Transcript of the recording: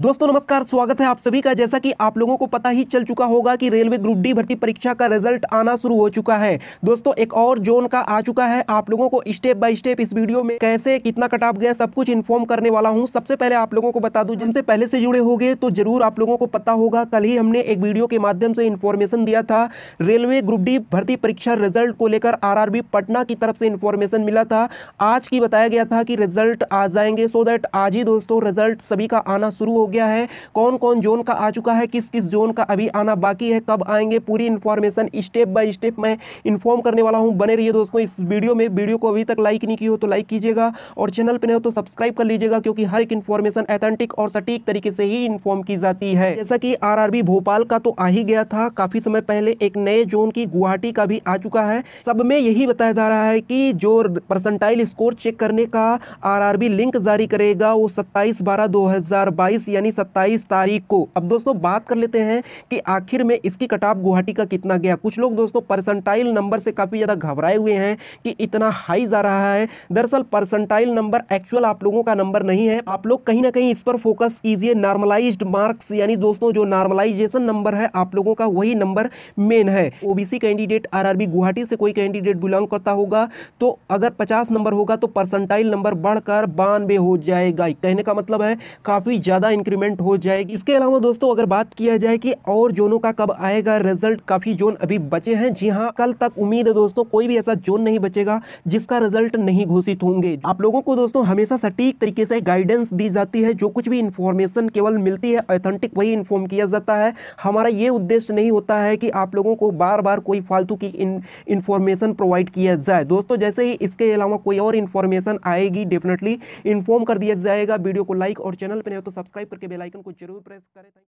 दोस्तों नमस्कार स्वागत है आप सभी का जैसा कि आप लोगों को पता ही चल चुका होगा कि रेलवे ग्रुप डी भर्ती परीक्षा का रिजल्ट आना शुरू हो चुका है दोस्तों एक और जोन का आ चुका है आप लोगों को स्टेप बाय स्टेप इस वीडियो में कैसे कितना कट ऑफ गया सब कुछ इन्फॉर्म करने वाला हूं सबसे पहले आप लोगों को बता दूं जिनसे पहले से जुड़े होंगे तो जरूर आप लोगों को पता होगा कल ही हमने एक वीडियो के माध्यम से इन्फॉर्मेशन दिया था रेलवे ग्रुप डी भर्ती परीक्षा रिजल्ट को लेकर आर पटना की तरफ से इन्फॉर्मेशन मिला था आज की बताया गया था कि रिजल्ट आ जाएंगे सो दैट आज ही दोस्तों रिजल्ट सभी का आना शुरू गया है कौन कौन जोन का आ चुका है किस किस जोन का अभी आना बाकी है कब आएंगे पूरी इन्फॉर्मेशन स्टेप बाय स्टेप मैं इन्फॉर्म करने वाला हूँ बने रहिए दोस्तों इस वीडियो में वीडियो को अभी तक लाइक नहीं की हो तो लाइक कीजिएगा और चैनल पर नहीं हो तो सब्सक्राइब कर लीजिएगा क्योंकि हर एक इन्फॉर्मेशन एथेंटिक और सटीक तरीके से ही इन्फॉर्म की जाती है जैसा कि आर भोपाल का तो आ ही गया था काफी समय पहले एक नए जोन की गुवाहाटी का भी आ चुका है सब में यही बताया जा रहा है कि जो परसेंटाइल स्कोर चेक करने का आरआरबी लिंक जारी करेगा वो 27 बारह 2022 या यानी 27 तारीख को अब दोस्तों बात कर लेते हैं कि आखिर में इसकी कटाप गुवाहाटी का कितना गया कुछ लोग दोस्तों परसेंटाइल नंबर से काफ़ी ज़्यादा घबराए हुए हैं कि इतना हाई जा रहा है दरअसल परसेंटाइल नंबर एक्चुअल आप लोगों का नंबर नहीं है आप लोग कहीं ना कहीं इस पर फोकस कीजिए नॉर्मलाइज मार्क्स यानी दोस्तों जो नॉर्मलाइजेशन नंबर है आप लोगों का वही नंबर मेन है ओबीसी कैंडिडेट आरआरबी गुवाहाटी से कोई कैंडिडेट बिलोंग करता होगा तो अगर 50 नंबर होगा तो परसेंटाइल नंबर बढ़कर बानवे हो जाएगा कहने का मतलब है काफ़ी ज़्यादा इनके इंक्रीमेंट हो जाएगी इसके अलावा दोस्तों अगर बात किया जाए कि और जोनों का कब आएगा रिजल्ट काफी जोन अभी बचे हैं जी हाँ कल तक उम्मीद है दोस्तों कोई भी ऐसा जोन नहीं बचेगा जिसका रिजल्ट नहीं घोषित होंगे आप लोगों को दोस्तों हमेशा सटीक तरीके से गाइडेंस दी जाती है जो कुछ भी इन्फॉर्मेशन केवल मिलती है ऑथेंटिक वही इन्फॉर्म किया जाता है हमारा ये उद्देश्य नहीं होता है कि आप लोगों को बार बार कोई फालतू की इन्फॉर्मेशन प्रोवाइड किया जाए दोस्तों जैसे ही इसके अलावा कोई और इन्फॉर्मेशन आएगी डेफिनेटली इन्फॉर्म कर दिया जाएगा वीडियो को लाइक और चैनल पर नहीं हो तो सब्सक्राइब कर करके बेलाइकन को जरूर प्रेस करें